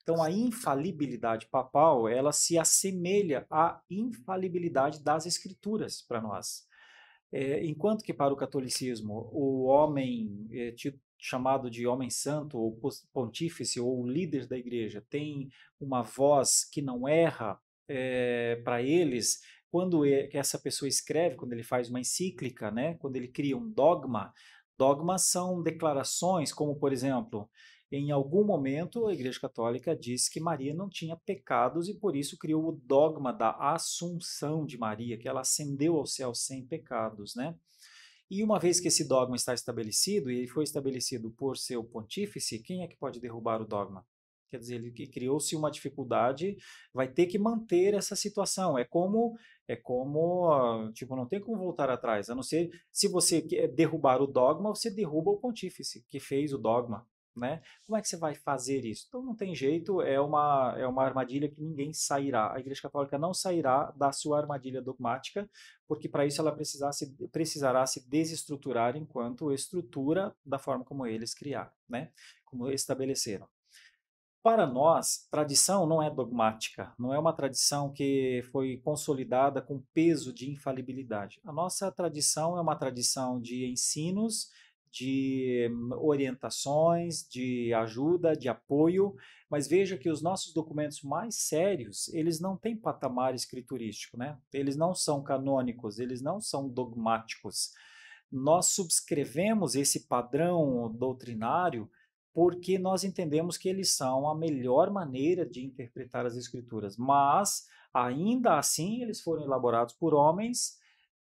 Então, a infalibilidade papal, ela se assemelha à infalibilidade das escrituras para nós. É, enquanto que para o catolicismo o homem é, eh, tido chamado de homem santo ou pontífice ou líder da igreja tem uma voz que não erra é, eh, para eles, quando essa pessoa escreve, quando ele faz uma encíclica, né, quando ele cria um dogma, dogmas são declarações, como por exemplo, em algum momento a Igreja Católica disse que Maria não tinha pecados e por isso criou o dogma da Assunção de Maria, que ela ascendeu ao céu sem pecados, né? E uma vez que esse dogma está estabelecido, e ele foi estabelecido por seu pontífice, quem é que pode derrubar o dogma? Quer dizer, ele criou-se uma dificuldade, vai ter que manter essa situação. É como, é como, ah, tipo, não tem como voltar atrás. A não ser se você derrubar o dogma, você derruba o pontífice que fez o dogma né? Como é que você vai fazer isso? Então não tem jeito, é uma, é uma armadilha que ninguém sairá. A Igreja Católica não sairá da sua armadilha dogmática, porque para isso ela precisasse, precisará se desestruturar enquanto estrutura da forma como eles criaram, né? Como estabeleceram. Para nós, tradição não é dogmática, não é uma tradição que foi consolidada com peso de infalibilidade. A nossa tradição é uma tradição de ensinos de orientações, de ajuda, de apoio, mas veja que os nossos documentos mais sérios, eles não têm patamar escriturístico, né? Eles não são canônicos, eles não são dogmáticos. Nós subscrevemos esse padrão doutrinário porque nós entendemos que eles são a melhor maneira de interpretar as escrituras, mas ainda assim eles foram elaborados por homens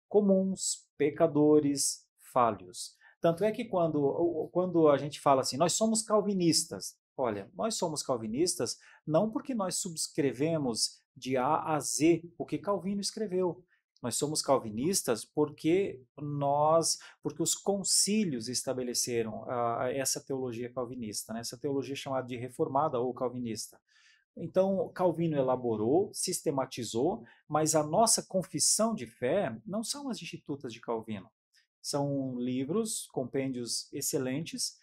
comuns, pecadores, falhos. Tanto é que quando, quando a gente fala assim, nós somos calvinistas, olha, nós somos calvinistas não porque nós subscrevemos de A a Z o que Calvino escreveu. Nós somos calvinistas porque nós, porque os concílios estabeleceram essa teologia calvinista, né? essa teologia chamada de reformada ou calvinista. Então, Calvino elaborou, sistematizou, mas a nossa confissão de fé não são as institutas de Calvino. São livros, compêndios excelentes,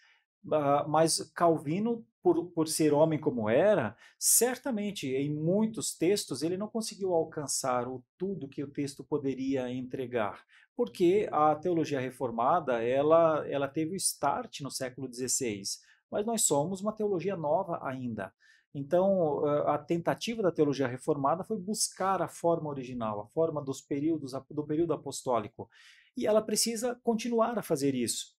ah, mas Calvino, por, por ser homem como era, certamente em muitos textos ele não conseguiu alcançar o tudo que o texto poderia entregar, porque a teologia reformada ela, ela teve o start no século XVI, mas nós somos uma teologia nova ainda. Então, ah, a tentativa da teologia reformada foi buscar a forma original, a forma dos períodos, do período apostólico e ela precisa continuar a fazer isso.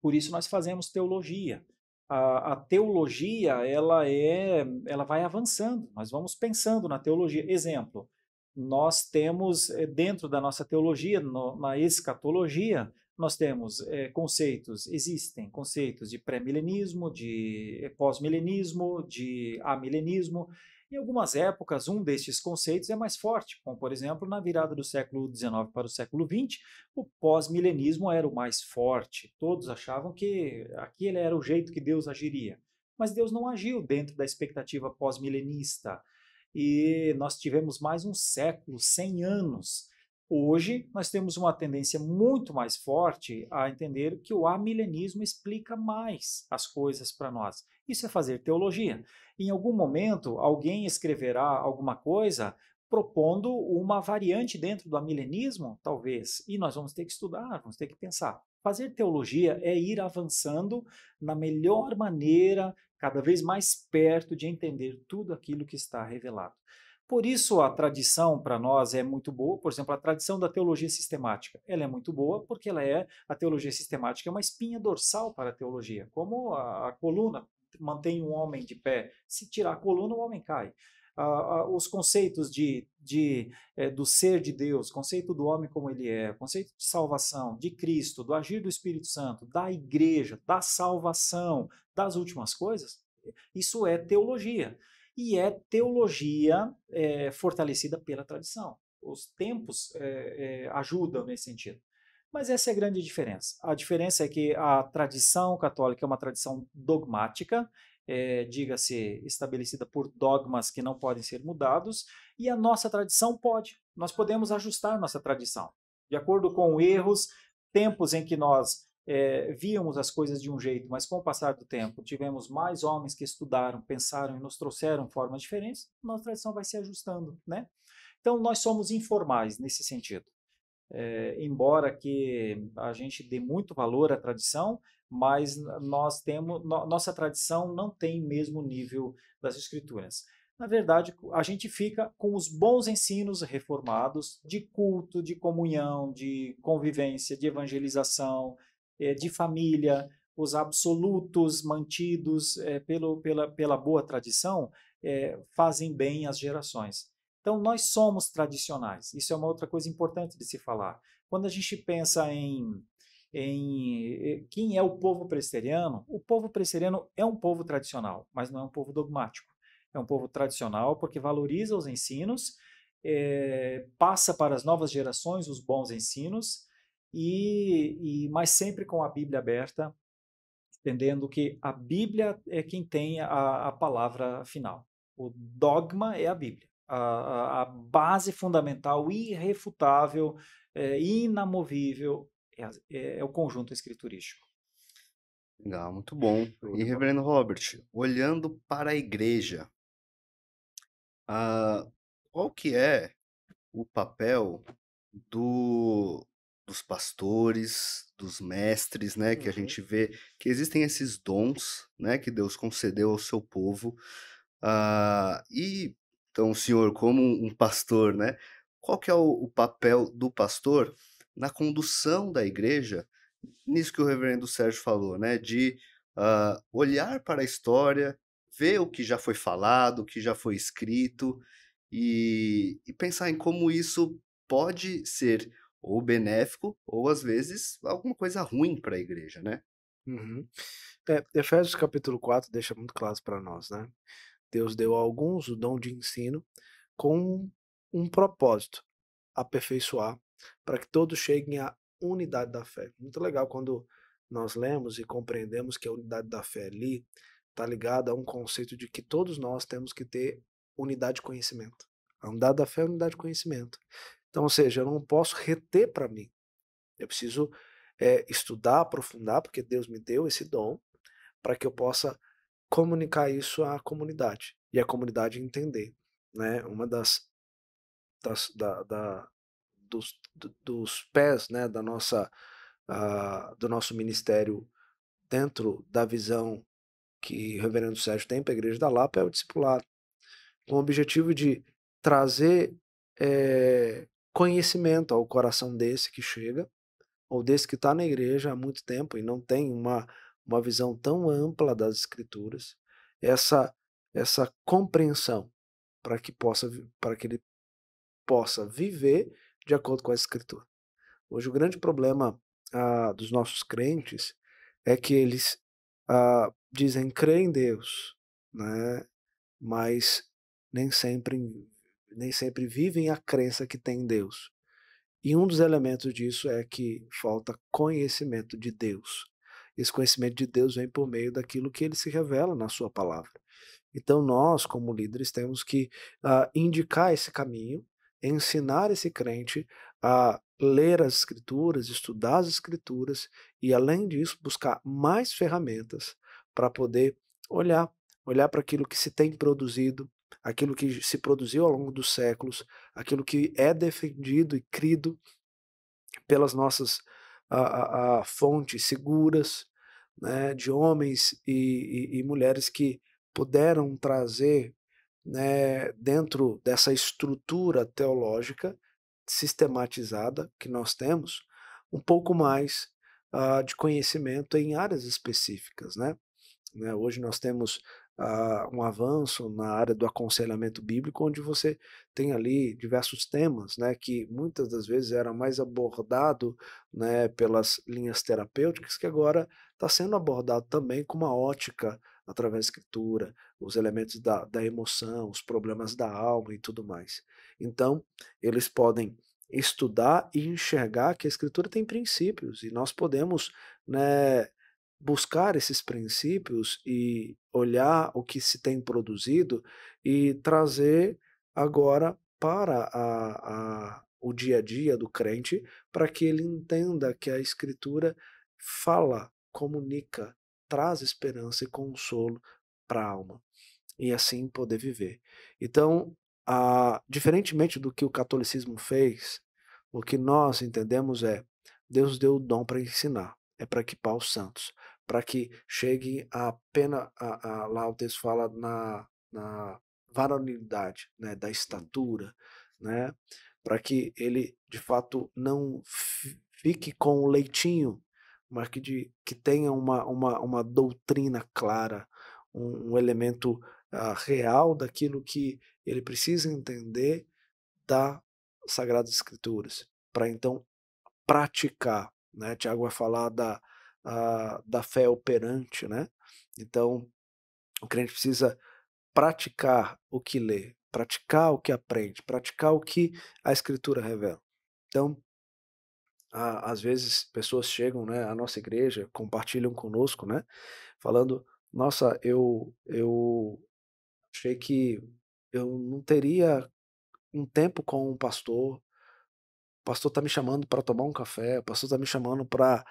Por isso nós fazemos teologia. A, a, teologia ela é, ela vai avançando. Nós vamos pensando na teologia. Exemplo, nós temos eh, dentro da nossa teologia, no, na escatologia, nós temos é, conceitos, existem conceitos de pré-milenismo, de eh, pós-milenismo, de amilenismo. Em algumas épocas, um destes conceitos é mais forte, como, por exemplo, na virada do século XIX para o século XX, o pós-milenismo era o mais forte. Todos achavam que aquele era o jeito que Deus agiria. Mas Deus não agiu dentro da expectativa pós-milenista. E nós tivemos mais um século, 100 anos, Hoje, nós temos uma tendência muito mais forte a entender que o amilenismo explica mais as coisas para nós. Isso é fazer teologia. Em algum momento, alguém escreverá alguma coisa propondo uma variante dentro do amilenismo, talvez, e nós vamos ter que estudar, vamos ter que pensar. Fazer teologia é ir avançando na melhor maneira, cada vez mais perto de entender tudo aquilo que está revelado. Por isso a tradição para nós é muito boa, por exemplo, a tradição da teologia sistemática. Ela é muito boa porque ela é a teologia sistemática é uma espinha dorsal para a teologia, como a, a coluna mantém um homem de pé, se tirar a coluna o homem cai. os conceitos de, de é, do ser de Deus, conceito do homem como ele é, conceito de salvação, de Cristo, do agir do Espírito Santo, da igreja, da salvação, das últimas coisas, isso é teologia e é teologia é, fortalecida pela tradição. Os tempos é, ajudam nesse sentido. Mas essa é a grande diferença. A diferença é que a tradição católica é uma tradição dogmática, é, diga-se, estabelecida por dogmas que não podem ser mudados, e a nossa tradição pode. Nós podemos ajustar nossa tradição. De acordo com erros, tempos em que nós é, víamos as coisas de um jeito, mas com o passar do tempo tivemos mais homens que estudaram, pensaram e nos trouxeram formas diferentes, nossa tradição vai se ajustando, né? Então nós somos informais nesse sentido. É, embora que a gente dê muito valor à tradição, mas nós temos no, nossa tradição não tem mesmo nível das escrituras. Na verdade, a gente fica com os bons ensinos reformados de culto, de comunhão, de convivência, de evangelização, é, de família, os absolutos mantidos é, pelo, pela, pela boa tradição é, fazem bem às gerações. Então, nós somos tradicionais. Isso é uma outra coisa importante de se falar. Quando a gente pensa em, em quem é o povo presteriano, o povo presteriano é um povo tradicional, mas não é um povo dogmático. É um povo tradicional porque valoriza os ensinos, é, passa para as novas gerações os bons ensinos e, e mas sempre com a Bíblia aberta, entendendo que a Bíblia é quem tem a, a palavra final. O dogma é a Bíblia, a, a base fundamental, irrefutável, é, inamovível é, é, é o conjunto escriturístico. Legal, muito bom. E Reverendo Robert, olhando para a igreja, uh, qual que é o papel do dos pastores, dos mestres, né, uhum. que a uhum. gente vê que existem esses dons, né, que Deus concedeu ao seu povo. Uh, e então, senhor, como um pastor, né, qual que é o, o papel do pastor na condução da igreja? Nisso que o Reverendo Sérgio falou, né, de uh, olhar para a história, ver o que já foi falado, o que já foi escrito e, e pensar em como isso pode ser ou benéfico, ou às vezes alguma coisa ruim para a igreja, né? Uhum. É, Efésios capítulo 4 deixa muito claro para nós, né? Deus deu a alguns o dom de ensino com um propósito, aperfeiçoar, para que todos cheguem à unidade da fé. Muito legal quando nós lemos e compreendemos que a unidade da fé ali está ligada a um conceito de que todos nós temos que ter unidade de conhecimento. A unidade da fé é a unidade de conhecimento. Então, ou seja, eu não posso reter para mim. Eu preciso é, estudar, aprofundar, porque Deus me deu esse dom para que eu possa comunicar isso à comunidade e a comunidade entender, né? Uma das, das da, da dos, dos pés, né, da nossa uh, do nosso ministério dentro da visão que o Reverendo Sérgio tem para a Igreja da Lapa é o discipulado, com o objetivo de trazer é, conhecimento ao coração desse que chega, ou desse que está na igreja há muito tempo e não tem uma, uma visão tão ampla das escrituras, essa, essa compreensão para que possa para que ele possa viver de acordo com a escritura. Hoje o grande problema ah, dos nossos crentes é que eles ah, dizem crer em Deus, né? mas nem sempre nem sempre vivem a crença que tem em Deus. E um dos elementos disso é que falta conhecimento de Deus. Esse conhecimento de Deus vem por meio daquilo que ele se revela na sua palavra. Então, nós, como líderes, temos que uh, indicar esse caminho, ensinar esse crente a ler as escrituras, estudar as escrituras e, além disso, buscar mais ferramentas para poder olhar, olhar para aquilo que se tem produzido, aquilo que se produziu ao longo dos séculos, aquilo que é defendido e crido pelas nossas a, a, a fontes seguras, né, de homens e, e, e, mulheres que puderam trazer né, dentro dessa estrutura teológica sistematizada que nós temos um pouco mais uh, de conhecimento em áreas específicas, né? né? Hoje nós temos um avanço na área do aconselhamento bíblico, onde você tem ali diversos temas, né, que muitas das vezes era mais abordado né, pelas linhas terapêuticas, que agora está sendo abordado também com uma ótica através da escritura, os elementos da, da emoção, os problemas da alma e tudo mais. Então, eles podem estudar e enxergar que a escritura tem princípios e nós podemos né, buscar esses princípios e olhar o que se tem produzido e trazer agora para a, a, o dia a dia do crente, para que ele entenda que a Escritura fala, comunica, traz esperança e consolo para a alma, e assim poder viver. Então, a, diferentemente do que o catolicismo fez, o que nós entendemos é Deus deu o dom para ensinar é para equipar os santos, para que chegue a pena, a, a, lá o texto fala na, na varonilidade, né, da estatura, né, para que ele de fato não fique com o leitinho, mas que, de, que tenha uma, uma, uma doutrina clara, um, um elemento ah, real daquilo que ele precisa entender da Sagradas Escrituras, para então praticar né? Tiago vai falar da, a, ah, da fé operante, né? Então, o crente precisa praticar o que lê, praticar o que aprende, praticar o que a Escritura revela. Então, a, às vezes, pessoas chegam né, à nossa igreja, compartilham conosco, né? Falando, nossa, eu, eu achei que eu não teria um tempo com um pastor, pastor está me chamando para tomar um café, o pastor está me chamando para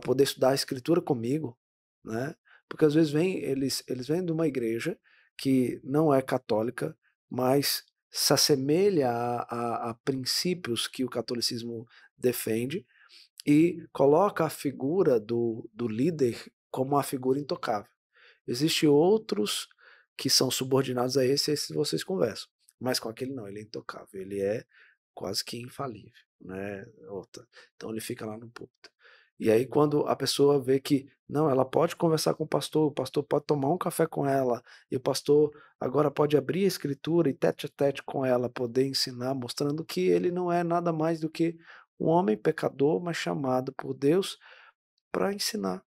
poder estudar a escritura comigo, né? Porque às vezes vem, eles, eles vêm de uma igreja que não é católica, mas se assemelha a, a, a princípios que o catolicismo defende e coloca a figura do, do líder como a figura intocável. Existem outros que são subordinados a esse, esses vocês conversam. Mas com aquele não, ele é intocável, ele é quase que infalível né? Então ele fica lá no púlpito. E aí quando a pessoa vê que não, ela pode conversar com o pastor, o pastor pode tomar um café com ela, e o pastor agora pode abrir a escritura e tete a tete com ela, poder ensinar, mostrando que ele não é nada mais do que um homem pecador, mas chamado por Deus para ensinar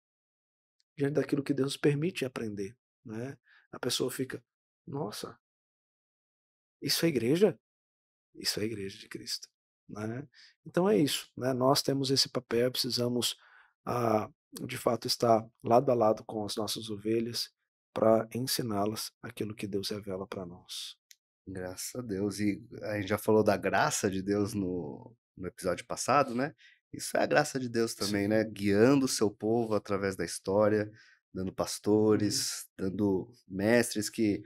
diante daquilo que Deus permite aprender, né? A pessoa fica, nossa, isso é igreja? Isso é igreja de Cristo. Né? Então é isso, né? nós temos esse papel, precisamos ah, de fato estar lado a lado com as nossas ovelhas para ensiná-las aquilo que Deus revela para nós. Graças a Deus. E a gente já falou da graça de Deus no, no episódio passado, né? Isso é a graça de Deus também, né, Sim. né? Guiando o seu povo através da história, dando uhum. pastores, dando mestres que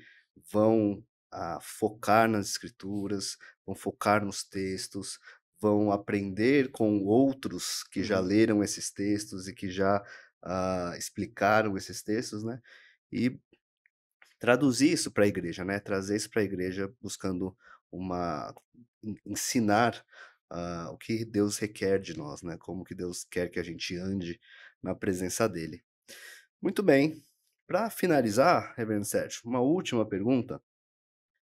vão a focar nas escrituras, vão focar nos textos, vão aprender com outros que já uhum. leram esses textos e que já uh, explicaram esses textos, né? E traduzir isso para a igreja, né? Trazer isso para a igreja buscando uma ensinar uh, o que Deus requer de nós, né? Como que Deus quer que a gente ande na presença dele. Muito bem. Para finalizar, Reverendo Sérgio, uma última pergunta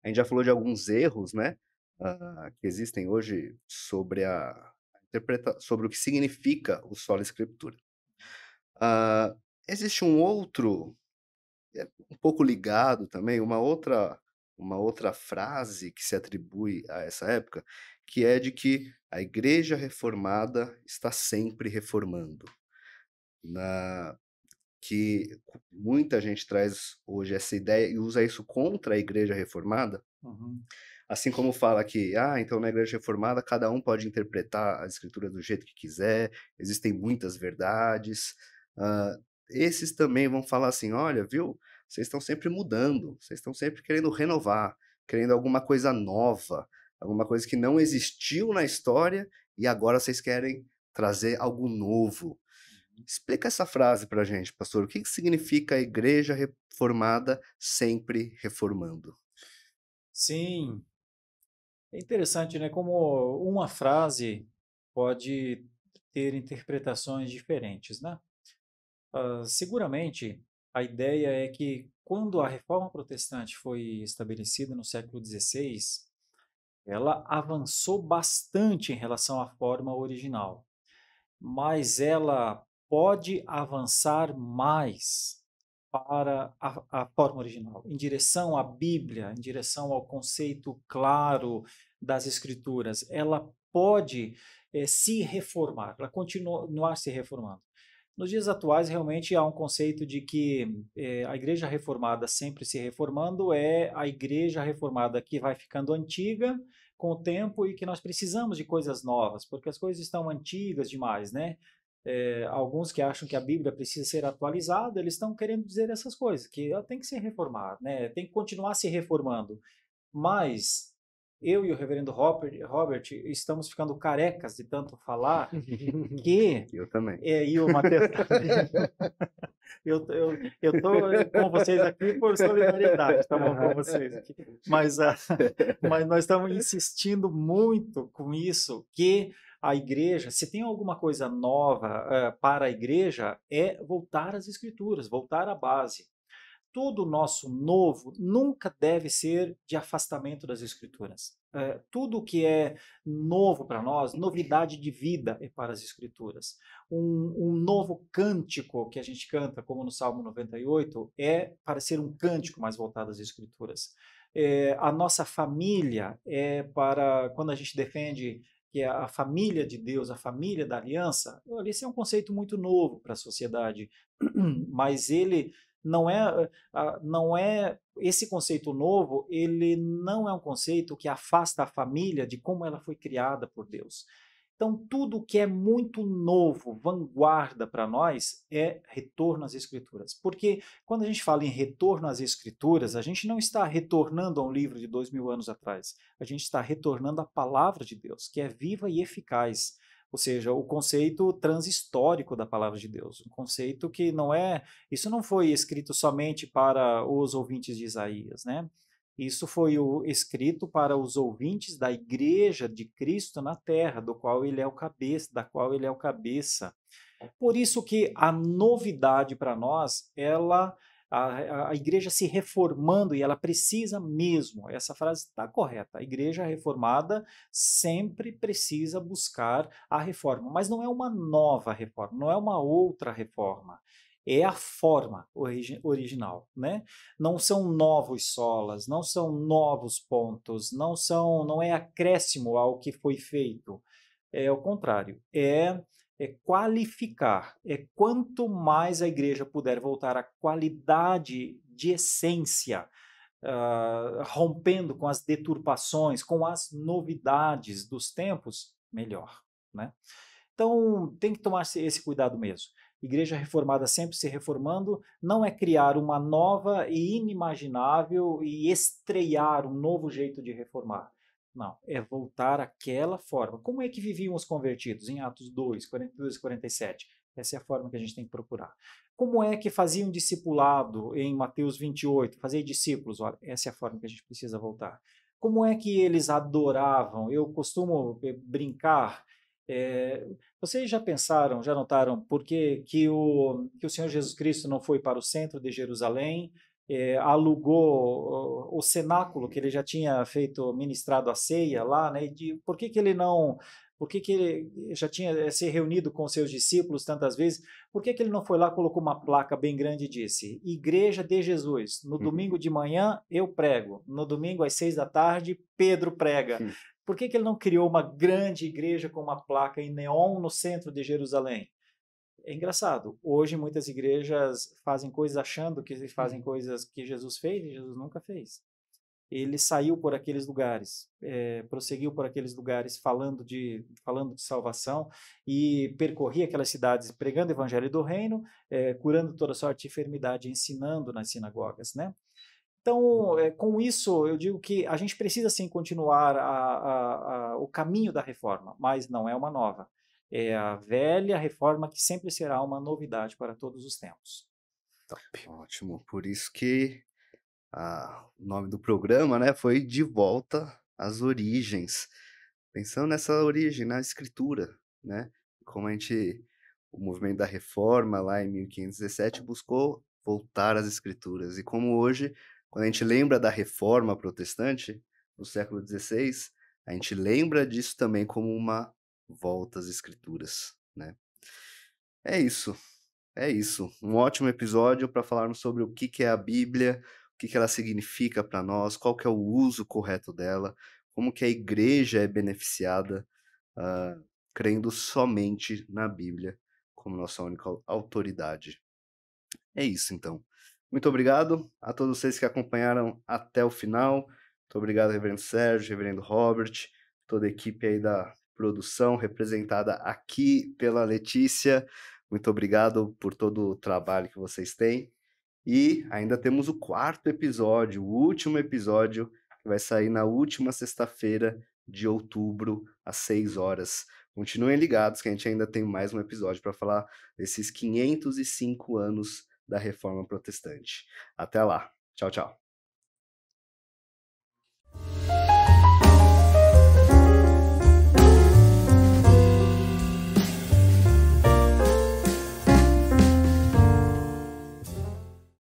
a gente já falou de alguns erros, né? Uh, que existem hoje sobre a interpreta sobre o que significa o solo escritura. Uh, existe um outro é um pouco ligado também, uma outra uma outra frase que se atribui a essa época, que é de que a igreja reformada está sempre reformando. Na, que muita gente traz hoje essa ideia e usa isso contra a Igreja Reformada, uhum. assim como fala que, ah, então na Igreja Reformada cada um pode interpretar a Escritura do jeito que quiser, existem muitas verdades. Uh, esses também vão falar assim: olha, viu, vocês estão sempre mudando, vocês estão sempre querendo renovar, querendo alguma coisa nova, alguma coisa que não existiu na história e agora vocês querem trazer algo novo. Explica essa frase para a gente, pastor. O que significa a igreja reformada sempre reformando? Sim. É interessante, né? Como uma frase pode ter interpretações diferentes, né? Uh, seguramente, a ideia é que quando a reforma protestante foi estabelecida no século XVI, ela avançou bastante em relação à forma original, mas ela pode avançar mais para a, a, forma original, em direção à Bíblia, em direção ao conceito claro das Escrituras. Ela pode é, se reformar, ela continuar se reformando. Nos dias atuais, realmente há um conceito de que é, a igreja reformada sempre se reformando é a igreja reformada que vai ficando antiga com o tempo e que nós precisamos de coisas novas, porque as coisas estão antigas demais, né? é, alguns que acham que a Bíblia precisa ser atualizada, eles estão querendo dizer essas coisas, que ela ah, tem que se reformar, né? tem que continuar se reformando. Mas eu e o reverendo Robert, Robert, estamos ficando carecas de tanto falar que. Eu também. É, e o Matheus tá Eu, eu, com vocês aqui por solidariedade, tá bom com vocês aqui. Mas, uh, mas nós estamos insistindo muito com isso, que a igreja, se tem alguma coisa nova uh, para a igreja, é voltar às escrituras, voltar à base tudo nosso novo nunca deve ser de afastamento das escrituras. É, tudo que é novo para nós, novidade de vida é para as escrituras. Um, um, novo cântico que a gente canta, como no Salmo 98, é para ser um cântico mais voltado às escrituras. É, a nossa família é para quando a gente defende que a família de Deus, a família da aliança, esse é um conceito muito novo para a sociedade, mas ele não é, eh, não é esse conceito novo, ele não é um conceito que afasta a família de como ela foi criada por Deus. Então, tudo que é muito novo, vanguarda para nós, é retorno às Escrituras. Porque quando a gente fala em retorno às Escrituras, a gente não está retornando a um livro de dois mil anos atrás. A gente está retornando à palavra de Deus, que é viva e eficaz. Ou seja, o conceito transhistórico da palavra de Deus, um conceito que não é, isso não foi escrito somente para os ouvintes de Isaías, né? Isso foi o, escrito para os ouvintes da igreja de Cristo na terra, do qual ele é o cabeça, da qual ele é o cabeça. Por isso que a novidade para nós, ela a, a igreja se reformando e ela precisa mesmo, essa frase está correta, a igreja reformada sempre precisa buscar a reforma, mas não é uma nova reforma, não é uma outra reforma é a forma origi original, né? Não são novos solas, não são novos pontos, não são, não é acréscimo ao que foi feito. É o contrário, é é qualificar, é quanto mais a igreja puder voltar à qualidade de essência, uh, rompendo com as deturpações, com as novidades dos tempos, melhor. Né? Então, tem que tomar esse cuidado mesmo. Igreja reformada sempre se reformando, não é criar uma nova e inimaginável e estrear um novo jeito de reformar. Não, é voltar àquela forma. Como é que viviam os convertidos em Atos 2, 42 e 47? Essa é a forma que a gente tem que procurar. Como é que faziam discipulado em Mateus 28? Fazer discípulos, olha, essa é a forma que a gente precisa voltar. Como é que eles adoravam? Eu costumo eh, brincar. É, vocês já pensaram, já notaram por que, que, o, que o Senhor Jesus Cristo não foi para o centro de Jerusalém, é, alugou o, cenáculo que ele já tinha feito ministrado a ceia lá, né? De, por que, que ele não, por que, que ele já tinha eh, se reunido com seus discípulos tantas vezes? Por que, que ele não foi lá, colocou uma placa bem grande e disse: Igreja de Jesus, no uhum. domingo de manhã eu prego, no domingo às seis da tarde Pedro prega. Por que, que ele não criou uma grande igreja com uma placa em neon no centro de Jerusalém? é engraçado. Hoje muitas igrejas fazem coisas achando que fazem uhum. coisas que Jesus fez e Jesus nunca fez. Ele saiu por aqueles lugares, é, prosseguiu por aqueles lugares falando de, falando de salvação e percorria aquelas cidades pregando o evangelho do reino, é, curando toda sorte de enfermidade, ensinando nas sinagogas, né? Então, é, com isso, eu digo que a gente precisa sim continuar a, a, a, o caminho da reforma, mas não é uma nova é uhum. a velha reforma que sempre será uma novidade para todos os tempos. Top. Ótimo. Por isso que a, o nome do programa né, foi De Volta às Origens. Pensando nessa origem, na escritura, né? Como a gente. O movimento da reforma lá em 1517 buscou voltar às escrituras. E como hoje, quando a gente lembra da reforma protestante, no século XVI, a gente lembra disso também como uma volta às escrituras, né? É isso. É isso. Um ótimo episódio para falarmos sobre o que, que é a Bíblia, o que, que ela significa para nós, qual que é o uso correto dela, como que a igreja é beneficiada uh, crendo somente na Bíblia como nossa única autoridade. É isso, então. Muito obrigado a todos vocês que acompanharam até o final. Muito obrigado, Reverendo Sérgio, Reverendo Robert, toda a equipe aí da produção, representada aqui pela Letícia. Muito obrigado por todo o trabalho que vocês têm. E ainda temos o quarto episódio, o último episódio, que vai sair na última sexta-feira de outubro, às 6 horas. Continuem ligados que a gente ainda tem mais um episódio para falar desses 505 anos da Reforma Protestante. Até lá. Tchau, tchau.